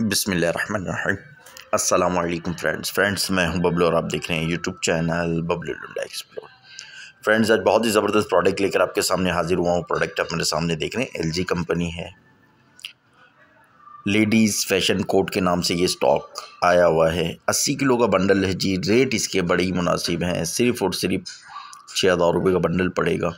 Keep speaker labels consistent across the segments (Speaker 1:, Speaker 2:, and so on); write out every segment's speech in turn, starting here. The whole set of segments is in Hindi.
Speaker 1: बिसमीम् अल्लाम फ्रेंड्स फ्रेंड्स मैं हूं बबलू और आप देख रहे हैं YouTube channel Bablu Lunda explore friends आज बहुत ही ज़बरदस्त प्रोडक्ट लेकर आपके सामने हाज़िर हुआ हूं प्रोडक्ट आप मेरे सामने देख रहे हैं एलजी कंपनी है लेडीज़ फैशन कोट के नाम से ये स्टॉक आया हुआ है अस्सी किलो का बंडल है जी रेट इसके बड़े ही मुनासिब हैं सिर्फ़ और सिर्फ छः हज़ार रुपये का बंडल पड़ेगा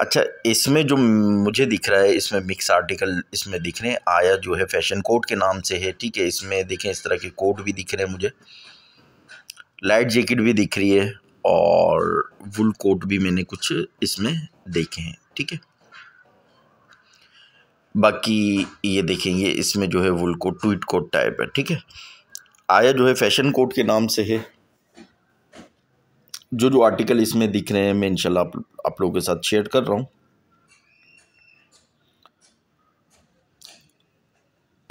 Speaker 1: अच्छा इसमें जो मुझे दिख रहा है इसमें मिक्स आर्टिकल इसमें दिख रहे हैं आया जो है फैशन कोड के नाम से है ठीक है इसमें देखें इस तरह के कोड भी दिख रहे हैं मुझे लाइट जैकेट भी दिख रही है और वुल कोट भी मैंने कुछ इसमें देखे हैं ठीक है बाकी ये देखें ये इसमें जो है wool coat tweed coat type है ठीक है आया जो है फैशन कोट के नाम से है जो जो आर्टिकल इसमें दिख रहे हैं मैं इंशाल्लाह आप, आप लोगों के साथ शेयर कर रहा हूँ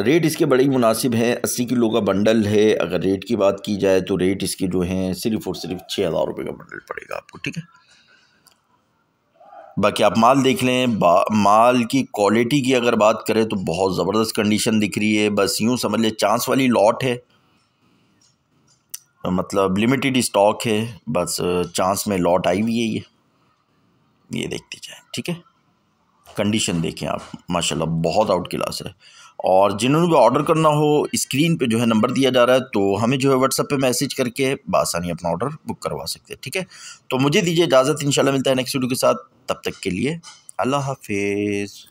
Speaker 1: रेट इसके बड़े ही मुनासिब हैं अस्सी किलो का बंडल है अगर रेट की बात की जाए तो रेट इसके जो हैं सिर्फ़ और सिर्फ छः हज़ार रुपये का बंडल पड़ेगा आपको ठीक है बाकी आप माल देख लें माल की क्वालिटी की अगर बात करें तो बहुत ज़बरदस्त कंडीशन दिख रही है बस यूँ समझ लें चांस वाली लॉट है मतलब लिमिटेड स्टॉक है बस चांस में लॉट आई हुई है ये ये देखते जाए ठीक है कंडीशन देखें आप माशाल्लाह बहुत आउट क्लास है और जिन्होंने भी ऑर्डर करना हो स्क्रीन पे जो है नंबर दिया जा रहा है तो हमें जो है व्हाट्सअप पे मैसेज करके बासानी अपना ऑर्डर बुक करवा सकते हैं ठीक है तो मुझे दीजिए इजाज़त इंशाल्लाह मिलता है नेक्स्ट वीडियो के साथ तब तक के लिए अल्लाह हाफिज़